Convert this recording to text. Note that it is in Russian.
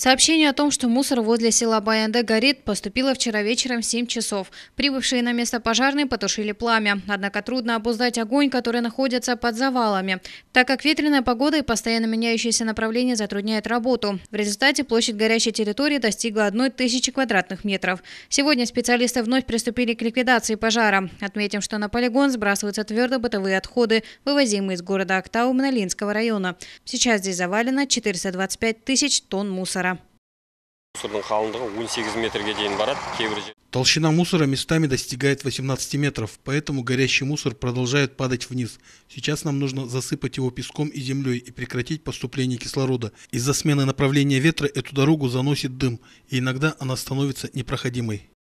Сообщение о том, что мусор возле села Баянде горит, поступило вчера вечером в 7 часов. Прибывшие на место пожарные потушили пламя. Однако трудно обуздать огонь, который находится под завалами, так как ветреная погода и постоянно меняющееся направление затрудняют работу. В результате площадь горящей территории достигла 1000 квадратных метров. Сегодня специалисты вновь приступили к ликвидации пожара. Отметим, что на полигон сбрасываются твердо бытовые отходы, вывозимые из города Актау Мнолинского района. Сейчас здесь завалено 425 тысяч тонн мусора мусордың қалыңдығы 18 метрге дейін барады кейбір Толщина мусора местами достигает 18 метров, поэтому горящий мусор продолжает падать вниз. Сейчас нам нужно засыпать его песком и землей и прекратить поступление кислорода. Из-за смены направления ветра эту дорогу заносит дым, и иногда она становится непроходимой.